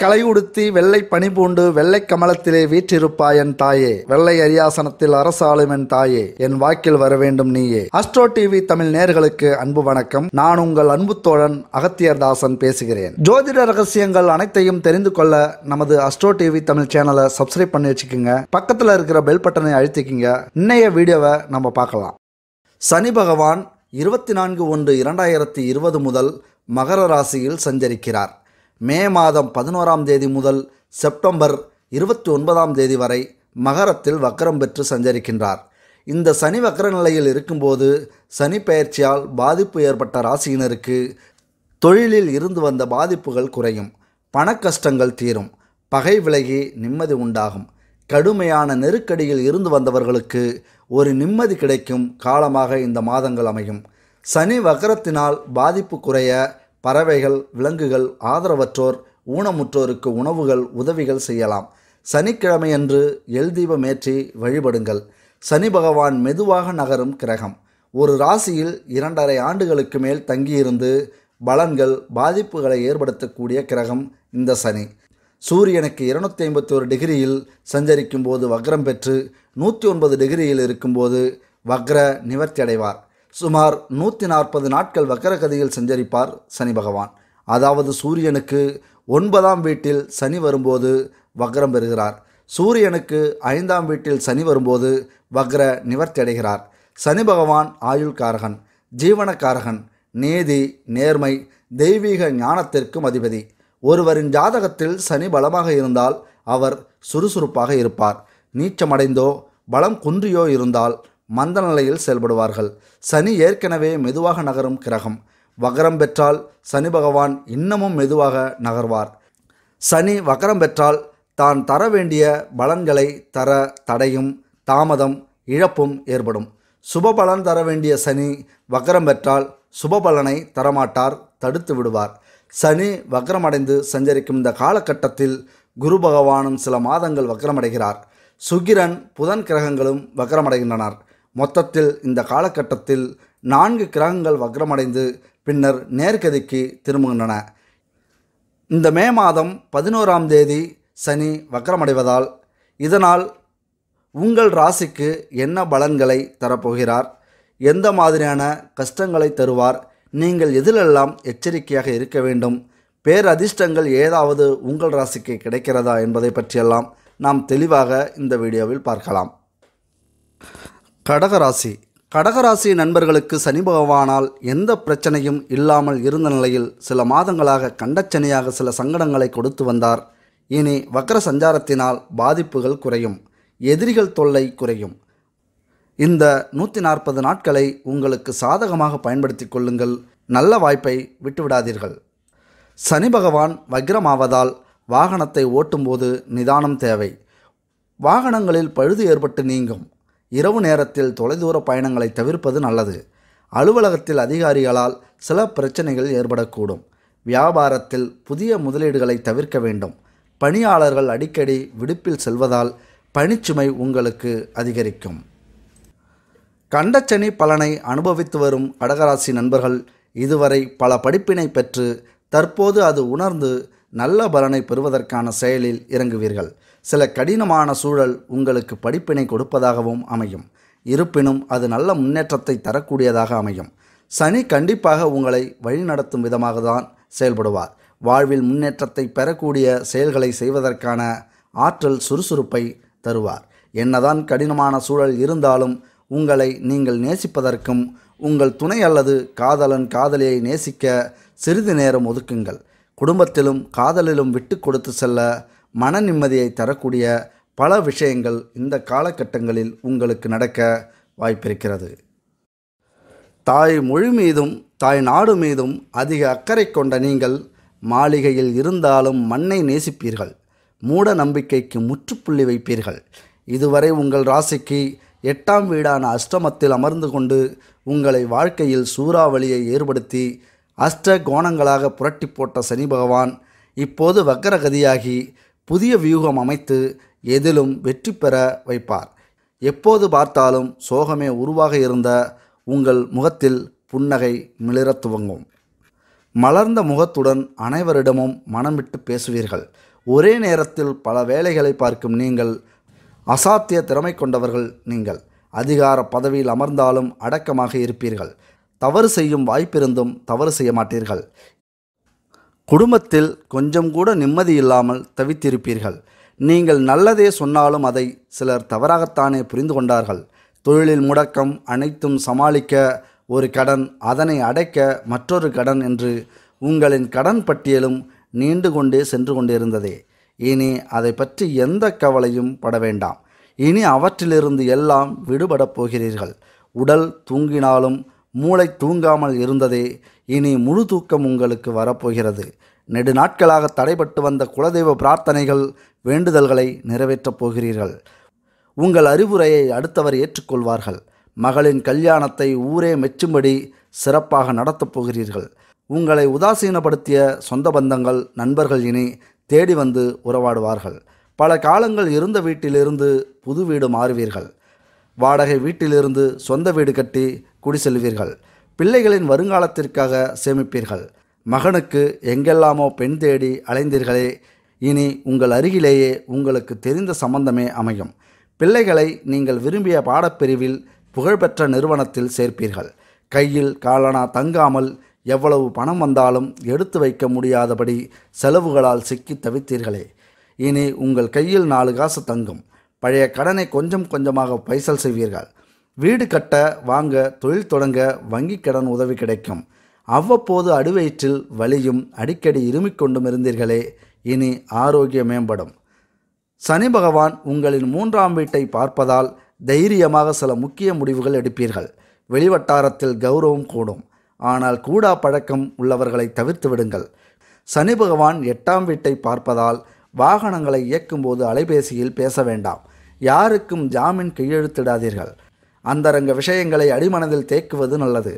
களை உடுத்தி வெள்ளை பனி பூண்டு வெள்ளை கமலத்திலே வீற்றிருப்பாய் என் தாயே வெள்ளை அரியாசனத்தில் அரசாளும் என் தாயே என் வாக்கில் வர வேண்டும் நீயே அஸ்ட்ரோ டிவி தமிழ் நேர்களுக்கு அன்பு வணக்கம் நான் உங்கள் அன்பு தோழன் அகத்தியர்தாசன் பேசுகிறேன் ஜோதிட ரகசியங்கள் அனைத்தையும் தெரிந்து கொள்ள நமது அஸ்ட்ரோ டிவி தமிழ் சேனலை சப்ஸ்கிரைப் பண்ணி வச்சுக்கோங்க பக்கத்தில் இருக்கிற பெல் பட்டனை அழுத்திக்கிங்க இன்னைய வீடியோவை நம்ம பார்க்கலாம் சனி பகவான் இருபத்தி நான்கு ஒன்று இரண்டாயிரத்தி இருபது முதல் மகர ராசியில் சஞ்சரிக்கிறார் மே மாதம் பதினோராம் தேதி முதல் செப்டம்பர் இருபத்தி ஒன்பதாம் தேதி வரை மகரத்தில் வக்கரம் பெற்று சஞ்சரிக்கின்றார் இந்த சனி வக்கர நிலையில் இருக்கும்போது சனி பயிற்சியால் பாதிப்பு ஏற்பட்ட ராசியினருக்கு தொழிலில் இருந்து வந்த பாதிப்புகள் குறையும் பண கஷ்டங்கள் தீரும் பகை விலகி நிம்மதி உண்டாகும் கடுமையான நெருக்கடியில் இருந்து வந்தவர்களுக்கு ஒரு நிம்மதி கிடைக்கும் காலமாக இந்த மாதங்கள் அமையும் சனி வக்கரத்தினால் பாதிப்பு குறைய பறவைகள் விலங்குகள் ஆதரவற்றோர் ஊனமுற்றோருக்கு உணவுகள் உதவிகள் செய்யலாம் சனிக்கிழமையன்று எல் ஏற்றி வழிபடுங்கள் சனி பகவான் மெதுவாக நகரும் கிரகம் ஒரு ராசியில் இரண்டரை ஆண்டுகளுக்கு மேல் தங்கியிருந்து பலன்கள் பாதிப்புகளை ஏற்படுத்தக்கூடிய கிரகம் இந்த சனி சூரியனுக்கு இருநூத்தி ஐம்பத்தி ஒரு டிகிரியில் சஞ்சரிக்கும் போது வக்ரம் பெற்று நூற்றி ஒன்பது டிகிரியில் இருக்கும்போது வக்ர நிவர்த்தி அடைவார் சுமார் நூற்றி நாற்பது நாட்கள் வக்கரகதியில் சஞ்சரிப்பார் சனி பகவான் அதாவது சூரியனுக்கு ஒன்பதாம் வீட்டில் சனி வரும்போது வக்ரம் பெறுகிறார் சூரியனுக்கு ஐந்தாம் வீட்டில் சனி வரும்போது வக்ர நிவர்த்தி அடைகிறார் சனி பகவான் ஆயுள்காரகன் ஜீவனக்காரகன் நீதி நேர்மை தெய்வீக ஞானத்திற்கும் அதிபதி ஒருவரின் ஜாதகத்தில் சனி பலமாக இருந்தால் அவர் சுறுசுறுப்பாக இருப்பார் நீச்சமடைந்தோ பலம் குன்றியோ இருந்தால் மந்த நிலையில் செயல்படுவார்கள் சனி ஏற்கனவே மெதுவாக நகரும் கிரகம் வக்கரம் பெற்றால் சனி பகவான் இன்னமும் மெதுவாக நகர்வார் சனி வக்கரம் பெற்றால் தான் தர வேண்டிய பலன்களை தர தடையும் தாமதம் இழப்பும் ஏற்படும் சுப பலன் தர வேண்டிய சனி வக்கரம் பெற்றால் சுப பலனை தரமாட்டார் தடுத்து விடுவார் சனி வக்கரமடைந்து சஞ்சரிக்கும் இந்த காலகட்டத்தில் குரு பகவானும் சில மாதங்கள் வக்கரமடைகிறார் சுகிரன் புதன் கிரகங்களும் வக்கரமடைகின்றனர் மொத்தத்தில் இந்த காலகட்டத்தில் நான்கு கிரகங்கள் வக்ரமடைந்து பின்னர் நேர்கதிக்கு திரும்புகின்றன இந்த மே மாதம் பதினோராம் தேதி சனி வக்ரமடைவதால் இதனால் உங்கள் ராசிக்கு என்ன பலன்களை தரப்போகிறார் எந்த மாதிரியான கஷ்டங்களை தருவார் நீங்கள் எதிலெல்லாம் எச்சரிக்கையாக இருக்க வேண்டும் பேரதிர்ஷ்டங்கள் ஏதாவது உங்கள் ராசிக்கு கிடைக்கிறதா என்பதை பற்றியெல்லாம் நாம் தெளிவாக இந்த வீடியோவில் பார்க்கலாம் கடகராசி கடகராசி நண்பர்களுக்கு சனி பகவானால் எந்த பிரச்சனையும் இல்லாமல் இருந்த நிலையில் சில மாதங்களாக கண்டச்சனையாக சில சங்கடங்களை கொடுத்து வந்தார் இனி வக்கர சஞ்சாரத்தினால் பாதிப்புகள் குறையும் எதிரிகள் தொல்லை குறையும் இந்த நூற்றி நாற்பது நாட்களை உங்களுக்கு சாதகமாக பயன்படுத்தி கொள்ளுங்கள் நல்ல வாய்ப்பை விட்டுவிடாதீர்கள் சனி பகவான் வக்ரமாவதால் வாகனத்தை ஓட்டும்போது நிதானம் தேவை வாகனங்களில் பழுது ஏற்பட்டு நீங்கும் இரவு நேரத்தில் தொலைதூர பயணங்களை தவிர்ப்பது நல்லது அலுவலகத்தில் அதிகாரிகளால் சில பிரச்சனைகள் ஏற்படக்கூடும் வியாபாரத்தில் புதிய முதலீடுகளை தவிர்க்க வேண்டும் பணியாளர்கள் அடிக்கடி விடுப்பில் செல்வதால் பணிச்சுமை உங்களுக்கு அதிகரிக்கும் கண்டச்சனி பலனை அனுபவித்து வரும் கடகராசி நண்பர்கள் இதுவரை பல படிப்பினை பெற்று தற்போது அது உணர்ந்து நல்ல பலனை பெறுவதற்கான செயலில் இறங்குவீர்கள் சில கடினமான சூழல் உங்களுக்கு படிப்பினை கொடுப்பதாகவும் அமையும் இருப்பினும் அது நல்ல முன்னேற்றத்தை தரக்கூடியதாக அமையும் சனி கண்டிப்பாக உங்களை வழிநடத்தும் விதமாக தான் செயல்படுவார் வாழ்வில் முன்னேற்றத்தை பெறக்கூடிய செயல்களை செய்வதற்கான ஆற்றல் சுறுசுறுப்பை தருவார் என்னதான் கடினமான சூழல் இருந்தாலும் உங்களை நீங்கள் நேசிப்பதற்கும் உங்கள் துணை அல்லது காதலன் காதலியை நேசிக்க சிறிது நேரம் ஒதுக்குங்கள் குடும்பத்திலும் காதலிலும் விட்டு கொடுத்து செல்ல மன நிம்மதியை தரக்கூடிய பல விஷயங்கள் இந்த காலகட்டங்களில் உங்களுக்கு நடக்க வாய்ப்பிருக்கிறது தாய் மொழி மீதும் தாய் நாடு மீதும் அதிக அக்கறை கொண்ட நீங்கள் மாளிகையில் இருந்தாலும் மண்ணை நேசிப்பீர்கள் மூட நம்பிக்கைக்கு முற்றுப்புள்ளி வைப்பீர்கள் இதுவரை உங்கள் ராசிக்கு எட்டாம் வீடான அஷ்டமத்தில் அமர்ந்து கொண்டு உங்களை வாழ்க்கையில் சூறாவளியை ஏற்படுத்தி அஷ்ட கோணங்களாக புரட்டி போட்ட சனி பகவான் இப்போது வக்கரகதியாகி புதிய வியூகம் அமைத்து எதிலும் வெற்றி பெற வைப்பார் எப்போது பார்த்தாலும் சோகமே உருவாக இருந்த உங்கள் முகத்தில் புன்னகை மிளிரத் துவங்கும் மலர்ந்த முகத்துடன் அனைவரிடமும் மனம் விட்டு பேசுவீர்கள் ஒரே நேரத்தில் பல வேலைகளை பார்க்கும் நீங்கள் அசாத்திய திறமை கொண்டவர்கள் நீங்கள் அதிகார பதவியில் அமர்ந்தாலும் அடக்கமாக இருப்பீர்கள் தவறு செய்யும் வாய்ப்பிருந்தும் தவறு செய்ய மாட்டீர்கள் குடும்பத்தில் கொஞ்சம் கூட நிம்மதி இல்லாமல் தவித்திருப்பீர்கள் நீங்கள் நல்லதே சொன்னாலும் அதை சிலர் தவறாகத்தானே புரிந்து கொண்டார்கள் தொழிலில் முடக்கம் அனைத்தும் சமாளிக்க ஒரு கடன் அதனை அடைக்க மற்றொரு கடன் என்று உங்களின் கடன் பட்டியலும் நீண்டு கொண்டே சென்று கொண்டிருந்ததே இனி அதை பற்றி எந்த கவலையும் பட வேண்டாம் இனி அவற்றிலிருந்து எல்லாம் விடுபடப் போகிறீர்கள் உடல் தூங்கினாலும் மூளை தூங்காமல் இருந்ததே இனி முழு தூக்கம் உங்களுக்கு வரப்போகிறது நெடுநாட்களாக தடைபட்டு வந்த குலதெய்வ பிரார்த்தனைகள் வேண்டுதல்களை நிறைவேற்றப் போகிறீர்கள் உங்கள் அறிவுரையை அடுத்தவர் ஏற்றுக்கொள்வார்கள் மகளின் கல்யாணத்தை ஊரே மெச்சும்படி சிறப்பாக நடத்தப் போகிறீர்கள் உங்களை உதாசீனப்படுத்திய சொந்த பந்தங்கள் நண்பர்கள் இனி தேடி வந்து உறவாடுவார்கள் பல காலங்கள் இருந்த வீட்டிலிருந்து புது வீடு மாறுவீர்கள் வாடகை வீட்டிலிருந்து சொந்த வீடு கட்டி குடி செல்வீர்கள் பிள்ளைகளின் வருங்காலத்திற்காக சேமிப்பீர்கள் மகனுக்கு எங்கெல்லாமோ பெண் தேடி அலைந்தீர்களே இனி உங்கள் அருகிலேயே உங்களுக்கு தெரிந்த சம்பந்தமே அமையும் பிள்ளைகளை நீங்கள் விரும்பிய பாடப்பிரிவில் புகழ்பெற்ற நிறுவனத்தில் சேர்ப்பீர்கள் கையில் காலனா தங்காமல் எவ்வளவு பணம் வந்தாலும் எடுத்து வைக்க முடியாதபடி செலவுகளால் சிக்கி தவித்தீர்களே இனி உங்கள் கையில் நாலு காசு தங்கும் பழைய கடனை கொஞ்சம் கொஞ்சமாக பைசல் செய்வீர்கள் வீடு கட்ட வாங்க தொழில் தொடங்க வங்கி கடன் உதவி கிடைக்கும் அவ்வப்போது அடுவயிற்றில் வலியும் அடிக்கடி இருமிக்கொண்டும் இருந்தீர்களே இனி ஆரோக்கியம் மேம்படும் சனி பகவான் உங்களின் மூன்றாம் வீட்டை பார்ப்பதால் தைரியமாக சில முக்கிய முடிவுகள் எடுப்பீர்கள் வெளிவட்டாரத்தில் கௌரவம் கூடும் ஆனால் கூடா பழக்கம் உள்ளவர்களை தவிர்த்து விடுங்கள் சனி பகவான் எட்டாம் வீட்டை பார்ப்பதால் வாகனங்களை இயக்கும்போது அலைபேசியில் பேச வேண்டாம் யாருக்கும் ஜாமீன் கையெழுத்திடாதீர்கள் அந்தரங்க விஷயங்களை அடிமனதில் தேக்குவது நல்லது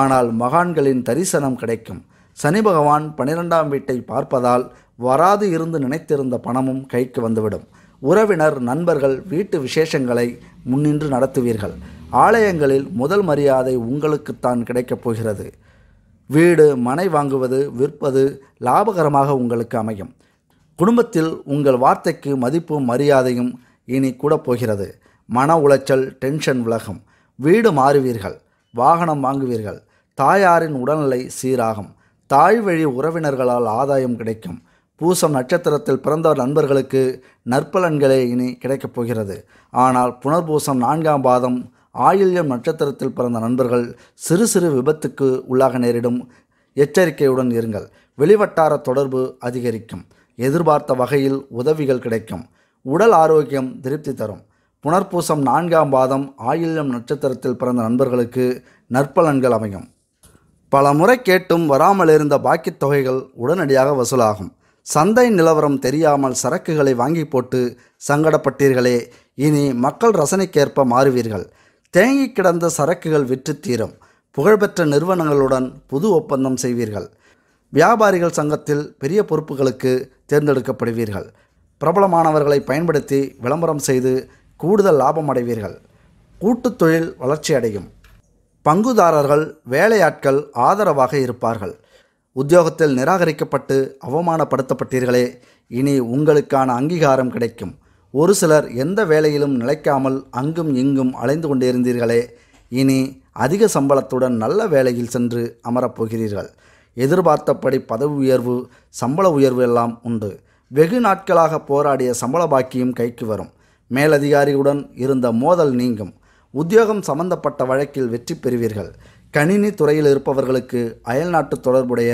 ஆனால் மகான்களின் தரிசனம் கிடைக்கும் சனி பகவான் பனிரெண்டாம் வீட்டை பார்ப்பதால் வராது இருந்து நினைத்திருந்த பணமும் கைக்கு வந்துவிடும் உறவினர் நண்பர்கள் வீட்டு விசேஷங்களை முன்னின்று நடத்துவீர்கள் ஆலயங்களில் முதல் மரியாதை உங்களுக்குத்தான் கிடைக்கப் போகிறது வீடு மனை வாங்குவது விற்பது லாபகரமாக உங்களுக்கு அமையும் குடும்பத்தில் உங்கள் வார்த்தைக்கு மதிப்பும் மரியாதையும் இனி கூட போகிறது மன உளைச்சல் டென்ஷன் விலகும் வீடு மாறுவீர்கள் வாகனம் வாங்குவீர்கள் தாயாரின் உடல்நிலை சீராகும் தாய் வழி உறவினர்களால் ஆதாயம் கிடைக்கும் பூசம் நட்சத்திரத்தில் பிறந்த நண்பர்களுக்கு நற்பலன்களே இனி கிடைக்கப் போகிறது ஆனால் புனர்பூசம் நான்காம் பாதம் ஆயுள்யம் நட்சத்திரத்தில் பிறந்த நண்பர்கள் சிறு சிறு விபத்துக்கு உள்ளாக நேரிடும் எச்சரிக்கையுடன் இருங்கள் வெளிவட்டார தொடர்பு அதிகரிக்கும் எதிர்பார்த்த வகையில் உதவிகள் கிடைக்கும் உடல் ஆரோக்கியம் திருப்தி தரும் புனர்பூசம் நான்காம் பாதம் ஆயில்யம் நட்சத்திரத்தில் பிறந்த நண்பர்களுக்கு நற்பலன்கள் அமையும் பல முறை கேட்டும் வராமல் இருந்த பாக்கித் தொகைகள் உடனடியாக வசூலாகும் சந்தை நிலவரம் தெரியாமல் சரக்குகளை வாங்கி போட்டு சங்கடப்பட்டீர்களே இனி மக்கள் ரசனைக்கேற்ப மாறுவீர்கள் தேங்கி கிடந்த சரக்குகள் விற்று தீரும் புகழ்பெற்ற நிறுவனங்களுடன் புது ஒப்பந்தம் செய்வீர்கள் வியாபாரிகள் சங்கத்தில் பெரிய பொறுப்புகளுக்கு தேர்ந்தெடுக்கப்படுவீர்கள் பிரபலமானவர்களை பயன்படுத்தி விளம்பரம் செய்து கூடுதல் லாபம் அடைவீர்கள் கூட்டுத் தொழில் வளர்ச்சி அடையும் பங்குதாரர்கள் வேலையாட்கள் ஆதரவாக இருப்பார்கள் உத்தியோகத்தில் நிராகரிக்கப்பட்டு அவமானப்படுத்தப்பட்டீர்களே இனி உங்களுக்கான அங்கீகாரம் கிடைக்கும் ஒரு சிலர் எந்த வேலையிலும் நிலைக்காமல் அங்கும் இங்கும் அலைந்து கொண்டிருந்தீர்களே இனி அதிக சம்பளத்துடன் நல்ல வேலையில் சென்று அமரப்போகிறீர்கள் எதிர்பார்த்தபடி பதவி உயர்வு சம்பள உயர்வு எல்லாம் உண்டு வெகு நாட்களாக போராடிய சம்பள பாக்கியும் கைக்கு வரும் மேலதிகாரியுடன் இருந்த மோதல் நீங்கும் உத்தியோகம் சம்பந்தப்பட்ட வழக்கில் வெற்றி பெறுவீர்கள் கணினி துறையில் இருப்பவர்களுக்கு அயல்நாட்டு தொடர்புடைய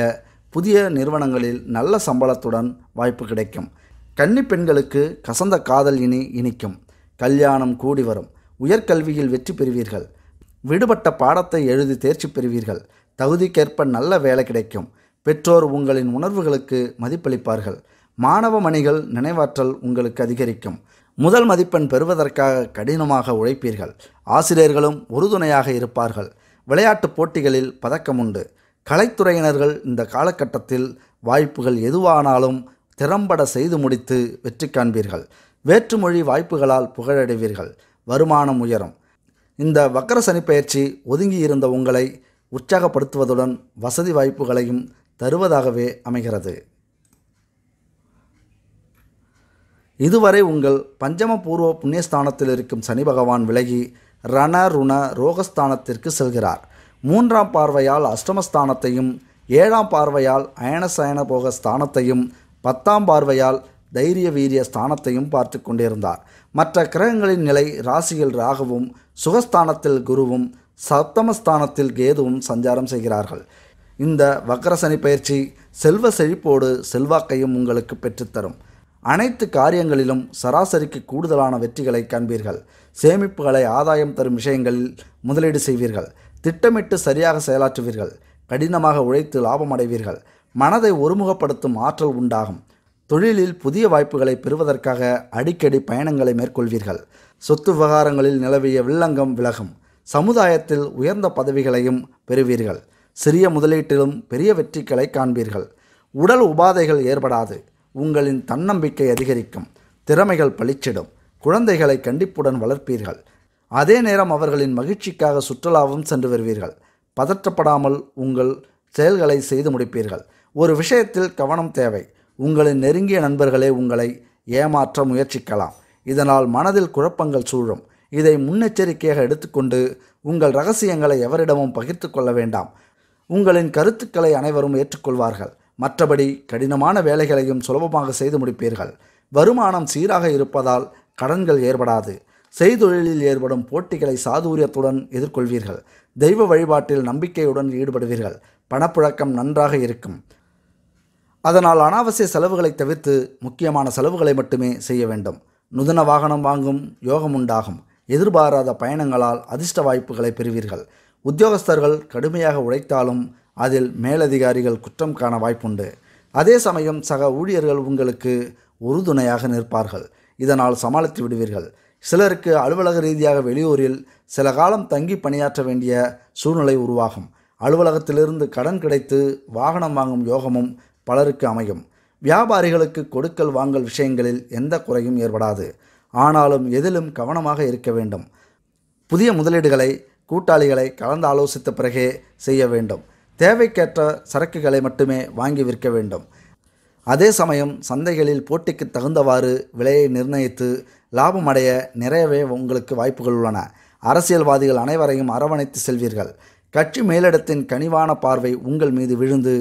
புதிய நிறுவனங்களில் நல்ல சம்பளத்துடன் வாய்ப்பு கிடைக்கும் கன்னி பெண்களுக்கு கசந்த காதல் இனி இனிக்கும் கல்யாணம் கூடி வரும் உயர்கல்வியில் வெற்றி பெறுவீர்கள் விடுபட்ட பாடத்தை எழுதி தேர்ச்சி பெறுவீர்கள் தகுதிக்கேற்ப நல்ல வேலை கிடைக்கும் பெற்றோர் உங்களின் உணர்வுகளுக்கு மதிப்பளிப்பார்கள் மாணவ மணிகள் நினைவாற்றல் உங்களுக்கு அதிகரிக்கும் முதல் மதிப்பெண் பெறுவதற்காக கடினமாக உழைப்பீர்கள் ஆசிரியர்களும் உறுதுணையாக இருப்பார்கள் விளையாட்டுப் போட்டிகளில் பதக்கம் உண்டு கலைத்துறையினர்கள் இந்த காலகட்டத்தில் வாய்ப்புகள் எதுவானாலும் திறம்பட செய்து முடித்து வெற்றி காண்பீர்கள் வேற்றுமொழி வாய்ப்புகளால் புகழடைவீர்கள் வருமானம் உயரும் இந்த வக்கர சனி பயிற்சி ஒதுங்கி இருந்த உங்களை உற்சாகப்படுத்துவதுடன் வசதி வாய்ப்புகளையும் தருவதாகவே அமைகிறது இதுவரை உங்கள் பஞ்சமபூர்வ புண்ணியஸ்தானத்தில் இருக்கும் சனி பகவான் விலகி ரண ருண ரோகஸ்தானத்திற்கு செல்கிறார் மூன்றாம் பார்வையால் அஷ்டமஸ்தானத்தையும் ஏழாம் பார்வையால் அயனசயன போக ஸ்தானத்தையும் பத்தாம் பார்வையால் தைரிய வீரிய ஸ்தானத்தையும் பார்த்து கொண்டிருந்தார் மற்ற கிரகங்களின் நிலை ராசியில் ராகவும் சுகஸ்தானத்தில் குருவும் சப்தமஸ்தானத்தில் கேதுவும் சஞ்சாரம் செய்கிறார்கள் இந்த வக்கரசனி பயிற்சி செல்வ செழிப்போடு செல்வாக்கையும் உங்களுக்கு பெற்றுத்தரும் அனைத்து காரியங்களிலும் சராசரிக்கு கூடுதலான வெற்றிகளை காண்பீர்கள் சேமிப்புகளை ஆதாயம் தரும் விஷயங்களில் முதலீடு செய்வீர்கள் திட்டமிட்டு சரியாக செயலாற்றுவீர்கள் கடினமாக உழைத்து லாபம் அடைவீர்கள் மனதை ஒருமுகப்படுத்தும் ஆற்றல் உண்டாகும் தொழிலில் புதிய வாய்ப்புகளை பெறுவதற்காக அடிக்கடி பயணங்களை மேற்கொள்வீர்கள் சொத்து விவகாரங்களில் நிலவிய வில்லங்கம் விலகும் சமுதாயத்தில் உயர்ந்த பதவிகளையும் பெறுவீர்கள் சிறிய முதலீட்டிலும் பெரிய வெற்றிகளை காண்பீர்கள் உடல் உபாதைகள் ஏற்படாது உங்களின் தன்னம்பிக்கை அதிகரிக்கும் திறமைகள் பளிச்சிடும் குழந்தைகளை கண்டிப்புடன் வளர்ப்பீர்கள் அதே நேரம் அவர்களின் மகிழ்ச்சிக்காக சுற்றுலாவும் சென்று வருவீர்கள் பதற்றப்படாமல் உங்கள் செயல்களை செய்து முடிப்பீர்கள் ஒரு விஷயத்தில் கவனம் தேவை உங்களின் நெருங்கிய நண்பர்களே உங்களை ஏமாற்ற முயற்சிக்கலாம் இதனால் மனதில் குழப்பங்கள் சூழும் இதை முன்னெச்சரிக்கையாக எடுத்துக்கொண்டு உங்கள் ரகசியங்களை எவரிடமும் பகிர்ந்து கொள்ள வேண்டாம் உங்களின் கருத்துக்களை அனைவரும் ஏற்றுக்கொள்வார்கள் மற்றபடி கடினமான வேலைகளையும் சுலபமாக செய்து முடிப்பீர்கள் வருமானம் சீராக இருப்பதால் கடன்கள் ஏற்படாது செய்தொழிலில் ஏற்படும் போட்டிகளை சாதுரியத்துடன் எதிர்கொள்வீர்கள் தெய்வ வழிபாட்டில் நம்பிக்கையுடன் ஈடுபடுவீர்கள் பணப்புழக்கம் நன்றாக இருக்கும் அதனால் அனாவசிய செலவுகளை தவிர்த்து முக்கியமான செலவுகளை மட்டுமே செய்ய வேண்டும் நுதன வாகனம் வாங்கும் யோகம் உண்டாகும் எதிர்பாராத பயணங்களால் அதிர்ஷ்ட வாய்ப்புகளை பெறுவீர்கள் உத்தியோகஸ்தர்கள் கடுமையாக உழைத்தாலும் அதில் மேலதிகாரிகள் குற்றம் காண வாய்ப்புண்டு அதே சமயம் சக ஊழியர்கள் உங்களுக்கு உறுதுணையாக நிற்பார்கள் இதனால் சமாளித்து விடுவீர்கள் சிலருக்கு அலுவலக ரீதியாக வெளியூரில் சில காலம் தங்கி பணியாற்ற வேண்டிய சூழ்நிலை உருவாகும் அலுவலகத்திலிருந்து கடன் கிடைத்து வாகனம் வாங்கும் யோகமும் பலருக்கு அமையும் வியாபாரிகளுக்கு கொடுக்கல் வாங்கல் விஷயங்களில் எந்த குறையும் ஏற்படாது ஆனாலும் எதிலும் கவனமாக இருக்க வேண்டும் புதிய முதலீடுகளை கூட்டாளிகளை கலந்து ஆலோசித்த பிறகே செய்ய வேண்டும் தேவைக்கேற்ற சரக்குகளை மட்டுமே வாங்கி விற்க வேண்டும் அதே சமயம் சந்தைகளில் போட்டிக்கு தகுந்தவாறு விலையை நிர்ணயித்து லாபம் அடைய நிறையவே உங்களுக்கு வாய்ப்புகள் உள்ளன அரசியல்வாதிகள் அனைவரையும் அரவணைத்து செல்வீர்கள் கட்சி மேலிடத்தின் கனிவான பார்வை உங்கள் மீது விழுந்து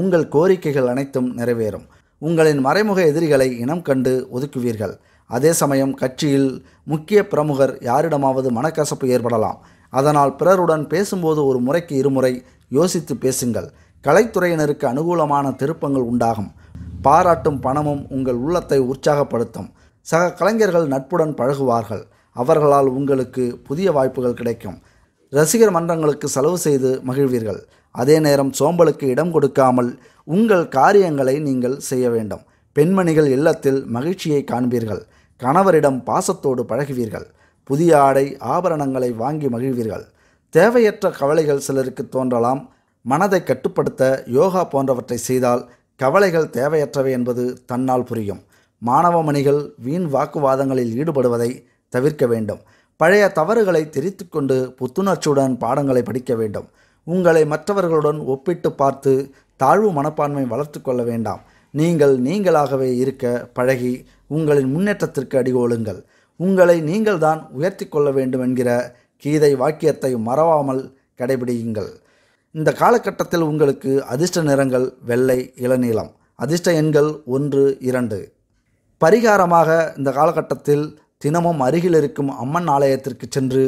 உங்கள் கோரிக்கைகள் அனைத்தும் நிறைவேறும் உங்களின் மறைமுக எதிரிகளை இனம் கண்டு ஒதுக்குவீர்கள் அதே சமயம் கட்சியில் முக்கிய பிரமுகர் யாரிடமாவது மனக்கசப்பு ஏற்படலாம் அதனால் பிறருடன் பேசும்போது ஒரு முறைக்கு இருமுறை யோசித்து பேசுங்கள் கலைத்துறையினருக்கு அனுகூலமான திருப்பங்கள் உண்டாகும் பாராட்டும் பணமும் உங்கள் உள்ளத்தை உற்சாகப்படுத்தும் சக கலைஞர்கள் நட்புடன் பழகுவார்கள் அவர்களால் உங்களுக்கு புதிய வாய்ப்புகள் கிடைக்கும் ரசிகர் மன்றங்களுக்கு செலவு செய்து மகிழ்வீர்கள் அதே நேரம் சோம்பலுக்கு இடம் கொடுக்காமல் உங்கள் காரியங்களை நீங்கள் செய்ய வேண்டும் பெண்மணிகள் இல்லத்தில் மகிழ்ச்சியை காண்பீர்கள் கணவரிடம் பாசத்தோடு பழகுவீர்கள் புதிய ஆடை ஆபரணங்களை வாங்கி மகிழ்வீர்கள் தேவையற்ற கவலைகள் சிலருக்கு தோன்றலாம் மனதை கட்டுப்படுத்த யோகா போன்றவற்றை செய்தால் கவலைகள் தேவையற்றவை என்பது தன்னால் புரியும் மாணவ மணிகள் வீண் வாக்குவாதங்களில் ஈடுபடுவதை தவிர்க்க வேண்டும் பழைய தவறுகளை தெரித்து கொண்டு புத்துணர்ச்சியுடன் பாடங்களை படிக்க வேண்டும் உங்களை மற்றவர்களுடன் ஒப்பிட்டு பார்த்து தாழ்வு மனப்பான்மை வளர்த்து கொள்ள வேண்டாம் நீங்கள் நீங்களாகவே இருக்க பழகி உங்களின் முன்னேற்றத்திற்கு அடிகோளுங்கள் உங்களை நீங்கள்தான் உயர்த்தி கொள்ள வேண்டும் என்கிற கீதை வாக்கியத்தை மறவாமல் கடைபிடியுங்கள் இந்த காலகட்டத்தில் உங்களுக்கு அதிர்ஷ்ட நிறங்கள் வெள்ளை இளநீளம் அதிர்ஷ்ட எண்கள் ஒன்று இரண்டு பரிகாரமாக இந்த காலகட்டத்தில் தினமும் அருகில் இருக்கும் அம்மன் ஆலயத்திற்கு சென்று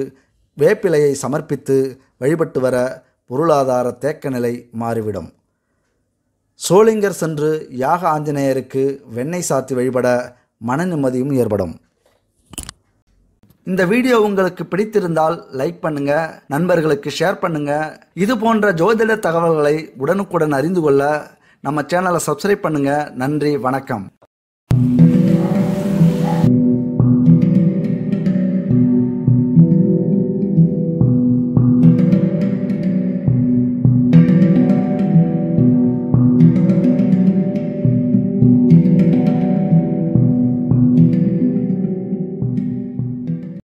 வேப்பிலையை சமர்ப்பித்து வழிபட்டு வர பொருளாதார தேக்க நிலை மாறிவிடும் சோளிங்கர் சென்று யாக ஆஞ்சநேயருக்கு வெண்ணெய் சாத்தி வழிபட மன நிம்மதியும் ஏற்படும் இந்த வீடியோ உங்களுக்கு பிடித்திருந்தால் லைக் பண்ணுங்க நண்பர்களுக்கு ஷேர் பண்ணுங்க இது போன்ற ஜோதிட தகவல்களை உடனுக்குடன் அறிந்து கொள்ள நம்ம சேனலை சப்ஸ்கிரைப் பண்ணுங்க நன்றி வணக்கம்